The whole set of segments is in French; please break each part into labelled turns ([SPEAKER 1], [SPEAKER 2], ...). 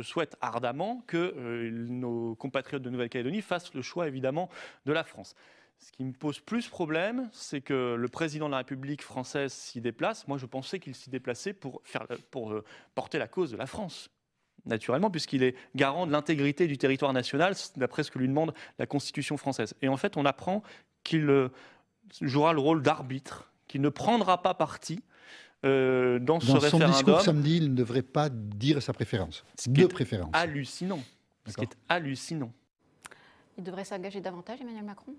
[SPEAKER 1] Je souhaite ardemment que euh, nos compatriotes de Nouvelle-Calédonie fassent le choix évidemment de la France. Ce qui me pose plus problème, c'est que le président de la République française s'y déplace. Moi, je pensais qu'il s'y déplaçait pour, euh, porter la cause de la France, naturellement, puisqu'il est garant de l'intégrité du territoire national, d'après ce que lui demande la Constitution française. Et en fait, on apprend qu'il euh, jouera le rôle d'arbitre, qu'il ne prendra pas parti euh, dans, son discours samedi, il ne devrait pas dire sa préférence. Ce préférences. Hallucinant. Ce qui est hallucinant.
[SPEAKER 2] Il devrait s'engager davantage, Emmanuel Macron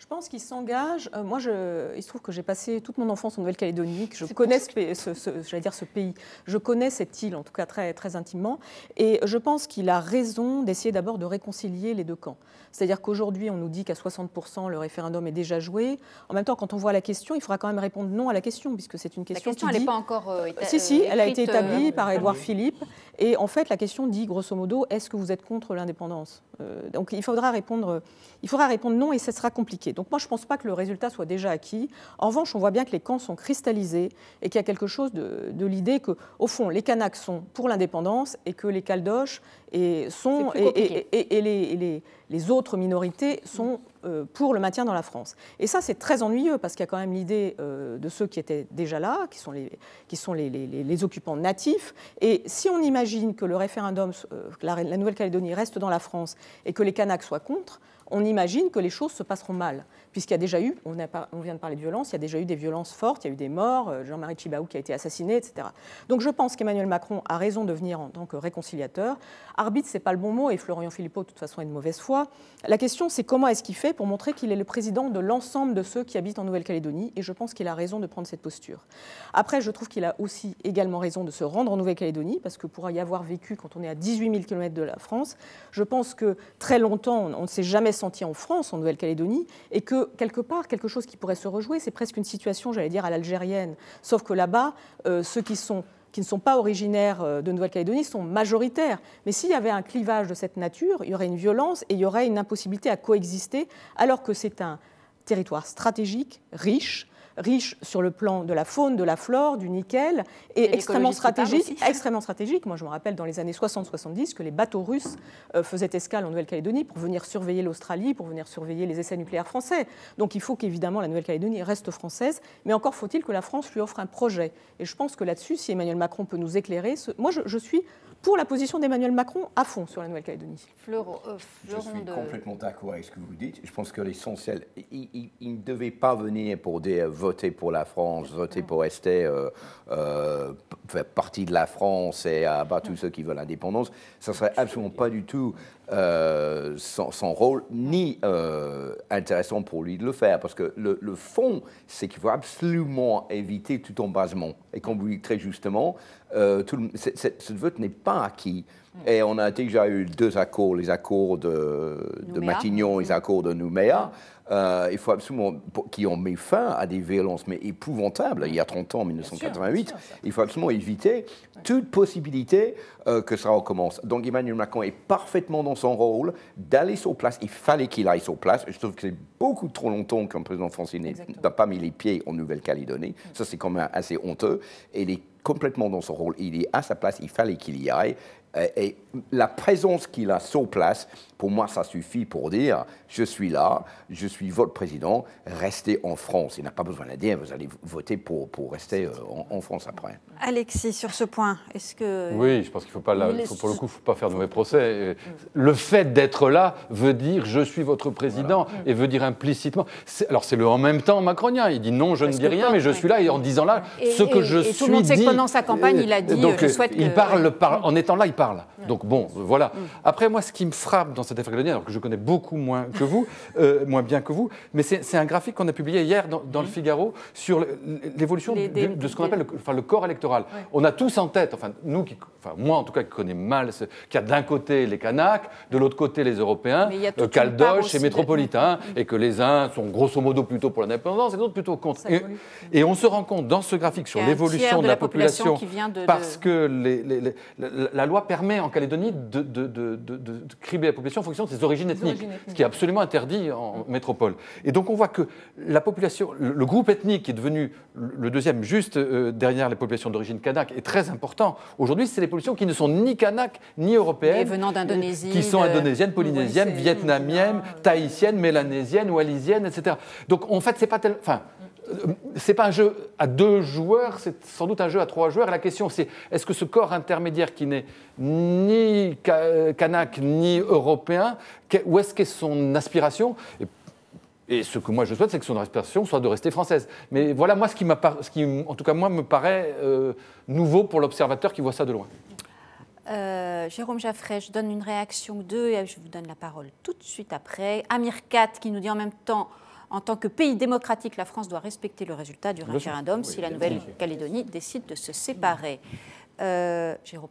[SPEAKER 2] je pense qu'il s'engage. Euh, moi, il se trouve que j'ai passé toute mon enfance en Nouvelle-Calédonie, que je connais ce, dire ce pays. Je connais cette île, en tout cas très, très intimement. Et je pense qu'il a raison d'essayer d'abord de réconcilier les deux camps. C'est-à-dire qu'aujourd'hui, on nous dit qu'à 60%, le référendum est déjà joué. En même temps, quand on voit la question, il faudra quand même répondre non à la question, puisque c'est une question. La question, n'est pas encore. Euh, établie. si, si, euh, elle a été établie par Édouard Philippe. Et en fait, la question dit, grosso modo, est-ce que vous êtes contre l'indépendance Donc il faudra, répondre, il faudra répondre non et ce sera compliqué. Donc moi, je ne pense pas que le résultat soit déjà acquis. En revanche, on voit bien que les camps sont cristallisés et qu'il y a quelque chose de, l'idée que, au fond, les Kanaks sont pour l'indépendance et que les Caldoches et, sont, et, les, les, autres minorités sont euh, pour le maintien dans la France. Et ça, c'est très ennuyeux parce qu'il y a quand même l'idée euh, de ceux qui étaient déjà là, qui sont, les, qui sont les, occupants natifs. Et si on imagine que le référendum, euh, la, Nouvelle-Calédonie reste dans la France et que les Kanaks soient contre, on imagine que les choses se passeront mal, puisqu'il y a déjà eu, on, on, vient de parler de violence, il y a déjà eu des violences fortes, il y a eu des morts, Jean-Marie Chibaou qui a été assassiné, etc. Donc je pense qu'Emmanuel Macron a raison de venir en tant que réconciliateur. Arbitre, c'est pas le bon mot, et Florian Philippot, de toute façon, est de mauvaise foi. La question, c'est comment est-ce qu'il fait pour montrer qu'il est le président de l'ensemble de ceux qui habitent en Nouvelle-Calédonie, et je pense qu'il a raison de prendre cette posture. Après, je trouve qu'il a aussi également raison de se rendre en Nouvelle-Calédonie, parce que pour y avoir vécu quand on est à 18 000 km de la France, je pense que très longtemps, on ne s'est jamais senti en France, en Nouvelle-Calédonie, et que quelque part, quelque chose qui pourrait se rejouer, c'est presque une situation, j'allais dire, à l'algérienne, sauf que là-bas, euh, ceux qui sont qui ne sont pas originaires euh, de Nouvelle-Calédonie sont majoritaires. Mais s'il y avait un clivage de cette nature, il y aurait une violence et il y aurait une impossibilité à coexister, alors que c'est un territoire stratégique, riche, riche sur le plan de la faune, de la flore, du nickel, et, extrêmement stratégique. Extrêmement stratégique. Moi, je me rappelle dans les années 60-70 que les bateaux russes euh, faisaient escale en Nouvelle-Calédonie pour venir surveiller l'Australie, pour venir surveiller les essais nucléaires français. Donc, il faut qu'évidemment la Nouvelle-Calédonie reste française, mais encore faut-il que la France lui offre un projet. Et je pense que là-dessus, si Emmanuel Macron peut nous éclairer, moi, je, suis pour la position d'Emmanuel Macron à fond sur la Nouvelle-Calédonie. Euh, je suis complètement
[SPEAKER 3] d'accord avec ce que vous dites. Je pense que l'essentiel, il, ne devait pas venir pour des euh, votes voter pour la France, voter pour rester euh, euh partie de la France et abattre tous ceux qui veulent l'indépendance, ça ne serait absolument pas du tout euh, son, rôle, ni euh, intéressant pour lui de le faire. Parce que le, fond, c'est qu'il faut absolument éviter tout embasement. Et comme vous dites très justement, tout ce vote n'est pas acquis. Mm. Et on a déjà eu deux accords, les accords de, de Matignon et les mm. accords de Nouméa. Euh, il faut absolument, qui en met fin à des violences mais épouvantables il y a 30 ans, en 1988. il faut absolument éviter toute possibilité euh, que ça recommence. Donc Emmanuel Macron est parfaitement dans son rôle d'aller sur place. Il fallait qu'il aille sur place. Je trouve que c'est beaucoup trop longtemps qu'un président français n'a pas mis les pieds en Nouvelle-Calédonie. Mm. Ça, c'est quand même assez honteux. il est complètement dans son rôle. Il est à sa place. Il fallait qu'il y aille. Et la présence qu'il a sur place, pour moi, ça suffit pour dire je suis là, je suis votre président, restez en France. Il n'a pas besoin de dire vous allez voter pour, pour rester
[SPEAKER 1] euh, en, France après.
[SPEAKER 2] Alexis, sur ce point, est-ce que. Oui,
[SPEAKER 1] je pense qu'il ne faut pas, pour le coup, faut pas faire de mauvais procès. Le fait d'être là veut dire je suis votre président et veut dire implicitement. Alors, c'est le en même temps macronien. Il dit non, je ne dis rien, mais je suis là et en disant là ce que je et suis. Tout le monde sait que pendant sa campagne, il a dit euh, donc, je souhaite. Il parle en étant là, il parle. Donc bon, euh, voilà. Mm. Après, moi, ce qui me frappe dans cette affaire colonial, alors que je connais beaucoup moins que vous, euh, moins bien que vous, mais c'est un graphique qu'on a publié hier dans, le Figaro sur l'évolution de, ce qu'on appelle le, enfin, le, corps électoral. On a tous en tête, enfin nous, qui, enfin moi en tout cas qui connais mal, qu'il y a d'un côté les Kanaks, de l'autre côté les Européens, le euh, Caldoche et Métropolitain, mm. et que les uns sont grosso modo plutôt pour l'indépendance et autres plutôt contre. Et, on se rend compte dans ce graphique sur l'évolution de, la population, parce que les, la loi permet en Calédonie de, de, cribler la population en fonction de ses origines ethniques, ce qui est absolument interdit en mm. métropole. Et donc on voit que la population, le groupe ethnique qui est devenu le deuxième juste euh, derrière les populations d'origine kanak est très important. Aujourd'hui, c'est les populations qui ne sont ni kanak ni européennes, venant d'Indonésie, qui sont indonésiennes, polynésiennes, vietnamiennes, tahitiennes, mélanésiennes, wallisiennes, etc. Donc en fait, c'est pas tel, euh, c'est pas un jeu à deux joueurs, c'est sans doute un jeu à trois joueurs. la question, c'est est-ce que ce corps intermédiaire qui n'est ni kanak ni européen, où est-ce qu'est son aspiration et ce que moi je souhaite, c'est que son aspiration soit de rester française. Mais voilà, moi, ce qui, ce qui en tout cas, moi, me paraît euh, nouveau pour l'observateur qui voit ça de loin.
[SPEAKER 2] Euh, Jérôme Jaffray, je donne une réaction d'eux et je vous donne la parole tout de suite après. Amir Kat qui nous dit en même temps en tant que pays démocratique, la France doit respecter le résultat du référendum si la Nouvelle-Calédonie
[SPEAKER 4] décide de se séparer. Euh, Jérôme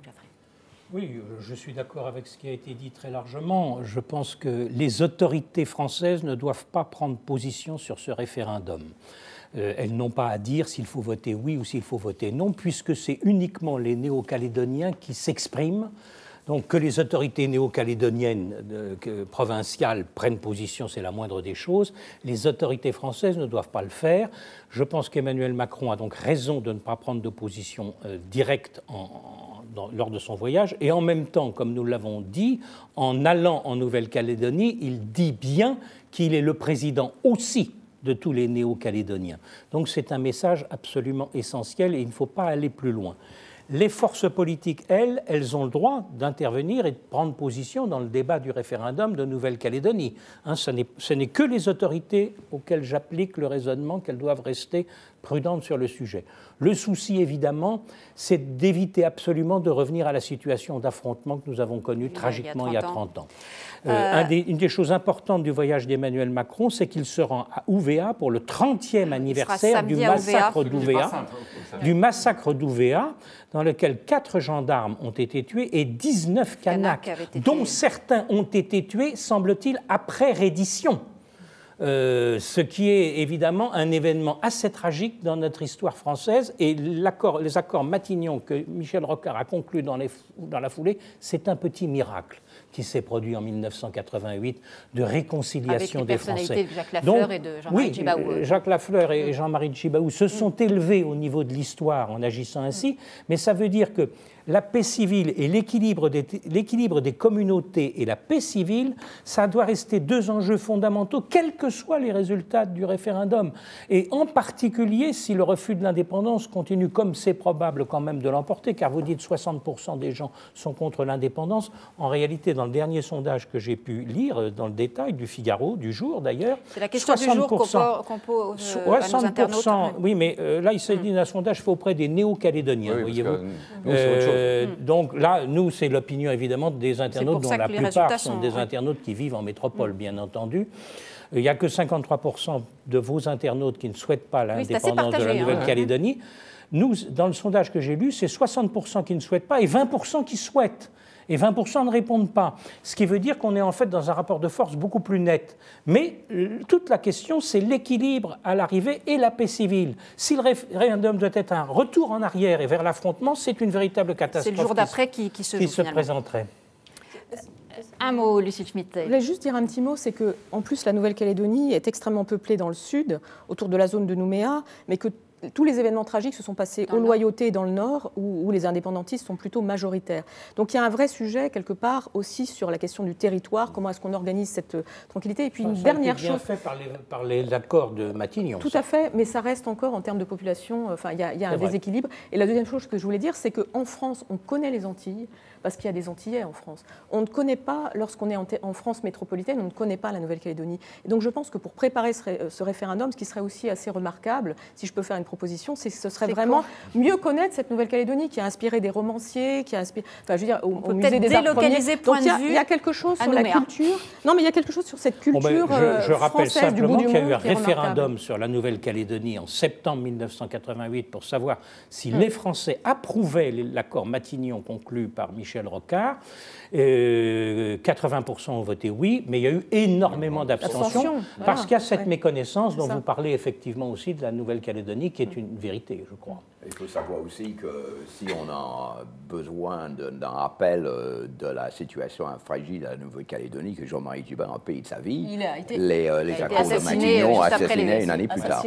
[SPEAKER 4] Oui, euh, je suis d'accord avec ce qui a été dit très largement. Je pense que les autorités françaises ne doivent pas prendre position sur ce référendum. Euh, elles n'ont pas à dire s'il faut voter oui ou s'il faut voter non, puisque c'est uniquement les néo-calédoniens qui s'expriment donc que les autorités néo-calédoniennes euh, provinciales prennent position, c'est la moindre des choses. Les autorités françaises ne doivent pas le faire. Je pense qu'Emmanuel Macron a donc raison de ne pas prendre de position euh, directe lors de son voyage. Et en même temps, comme nous l'avons dit, en allant en Nouvelle-Calédonie, il dit bien qu'il est le président aussi de tous les néo-calédoniens. Donc c'est un message absolument essentiel et il ne faut pas aller plus loin. Les forces politiques, elles, elles ont le droit d'intervenir et de prendre position dans le débat du référendum de Nouvelle-Calédonie. Hein, ce n'est que les autorités auxquelles j'applique le raisonnement qu'elles doivent rester prudente sur le sujet. Le souci, évidemment, c'est d'éviter absolument de revenir à la situation d'affrontement que nous avons connue tragiquement il y a 30 ans. Euh, euh, une des choses importantes du voyage d'Emmanuel Macron, c'est qu'il se rend à Ouvéa pour le 30e anniversaire du massacre d'Ouvéa, du massacre dans lequel quatre gendarmes ont été tués et 19 canaques, dont certains ont été tués, semble-t-il, après reddition. Euh, ce qui est évidemment un événement assez tragique dans notre histoire française. Et les accords Matignon que Michel Rocard a conclus dans, les, dans la foulée, c'est un petit miracle qui s'est produit en 1988 de réconciliation Avec les des Français. De Jacques Lafleur et de Jean-Marie oui, euh, Jacques Lafleur et mm. Jean-Marie Chibaou se sont mm. élevés au niveau de l'histoire en agissant mm. ainsi, mais ça veut dire que la paix civile et l'équilibre des, des communautés et la paix civile, ça doit rester deux enjeux fondamentaux, quelque soit soient les résultats du référendum, et en particulier si le refus de l'indépendance continue, comme c'est probable quand même de l'emporter, car vous dites 60% des gens sont contre l'indépendance, en réalité, dans le dernier sondage que j'ai pu lire, euh, dans le détail, du Figaro, du jour d'ailleurs, c'est la question 60%,
[SPEAKER 2] qu'on pose euh, hein.
[SPEAKER 4] oui, mais euh, là, il s'agit d'un sondage fait auprès des néo-calédoniens, voyez-vous. donc là, nous, c'est l'opinion évidemment des internautes, dont la plupart sont, sont des internautes qui vivent en métropole, mm. bien entendu. Il y a que 53% de vos internautes qui ne souhaitent pas l'indépendance de la hein. Nouvelle-Calédonie. Nous, dans le sondage que j'ai lu, c'est 60% qui ne souhaitent pas et 20% qui souhaitent. Et 20% ne répondent pas. Ce qui veut dire qu'on est en fait dans un rapport de force beaucoup plus net. Mais euh, toute la question, c'est l'équilibre à l'arrivée et la paix civile. Si le référendum doit être un retour en arrière et vers l'affrontement, c'est une véritable catastrophe. C'est le jour d'après qui, se présenterait.
[SPEAKER 2] Un mot, Lucie Schmitt. Je voulais juste dire un petit mot, c'est que en plus la Nouvelle-Calédonie est extrêmement peuplée dans le sud, autour de la zone de Nouméa, mais que tous les événements tragiques se sont passés ah aux loyautés dans le Nord, où, les indépendantistes sont plutôt majoritaires. Donc il y a un vrai sujet, quelque part, aussi sur la question du territoire, comment est-ce qu'on organise cette euh, tranquillité. Et puis une dernière dernière bien chose. fait
[SPEAKER 4] par accords de Matignon. Tout à
[SPEAKER 2] fait, mais ça reste encore en termes de population, euh, enfin, il y a, y a un déséquilibre. Et la deuxième chose que je voulais dire, c'est qu'en France, on connaît les Antilles, parce qu'il y a des Antillais en France. On ne connaît pas, lorsqu'on est en, France métropolitaine, on ne connaît pas la Nouvelle-Calédonie. Et donc je pense que pour préparer ce, référendum, ce qui serait aussi assez remarquable, si je peux faire une proposition, c'est ce serait vraiment mieux connaître cette Nouvelle-Calédonie qui a inspiré des romanciers, qui a inspiré. Enfin, je veux dire, au, musée des arts Point de il, y a, vue il y a quelque chose sur la culture. Non, mais il y a quelque chose sur cette ben, culture. je, euh, je rappelle simplement qu'il y a eu un référendum
[SPEAKER 4] sur la Nouvelle-Calédonie en septembre 1988 pour savoir si mm. les Français approuvaient l'accord Matignon conclu par Michel Rocard. 80% euh, ont voté oui, mais il y a eu énormément d'abstentions parce qu'il y a cette méconnaissance dont vous parlez effectivement aussi de la Nouvelle-Calédonie qui est une vérité, je crois. Il faut
[SPEAKER 3] savoir aussi que si on a besoin
[SPEAKER 4] d'un rappel euh, de la
[SPEAKER 3] situation fragile à la Nouvelle-Calédonie, que Jean-Marie Dubin a payé de sa vie, il les, euh, accords de Matignon ont assassiné une année plus tard.